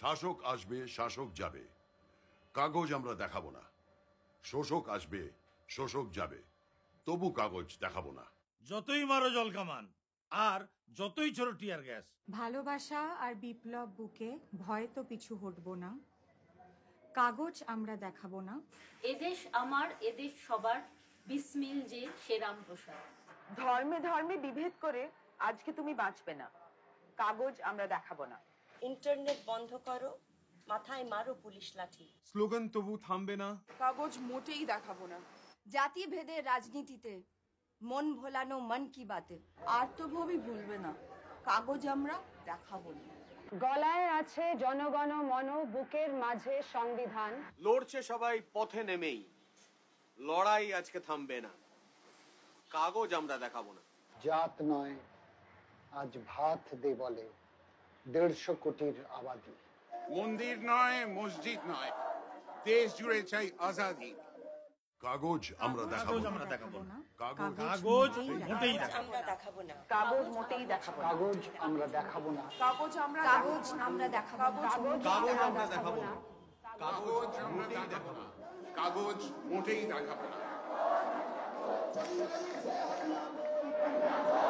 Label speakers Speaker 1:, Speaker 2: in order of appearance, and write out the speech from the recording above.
Speaker 1: শাসক আসবে শাসক যাবে কাগজ আমরা দেখাবো না শোষক আসবে শোষক যাবে তবু কাগজ দেখাবো না যতই মারো জল কামান আর যতই ছোট টিয়ার গ্যাস ভালোবাসা আর বিপ্লব বুকে ভয় তো পিছু হটব না কাগজ আমরা দেখাবো না এদেশ আমার এদেশ সবার বিসমিল যে সেরাম প্রসাদ ধর্মে ধর্মে বিভেদ করে আজকে তুমি বাঁচবে না কাগজ আমরা দেখাবো না ইন্টারনেট বন্ধ করো মাথায় মারো পুলিশ লাঠি স্লোগান তবু থামবে না কাগজ মোটেই দেখাবো না জাতি ভেদে রাজনীতিতে মন ভোলানো মন কি বাতে আর তো ভবি ভুলবে না কাগজ আমরা দেখাবো না গলায় আছে জনগণ মন বুকের মাঝে সংবিধান লড়ছে সবাই পথে নেমেই লড়াই আজকে থামবে না কাগজ আমরা দেখাবো না জাত নয় আজ ভাত দে বলে দেড়শো কোটির আবাদি মন্দির নয় মসজিদ নয় দেশ জুড়ে চাই আজাদি কাগজ আমরা দেখাবো আমরা দেখাবো কাগজ কাগজ মোটেই দেখাবো না কাগজ মোটেই দেখাবো কাগজ আমরা দেখাবো না কাগজ আমরা কাগজ আমরা দেখাবো কাগজ আমরা দেখাবো না কাগজ আমরা দেখাবো না কাগজ মোটেই দেখাবো না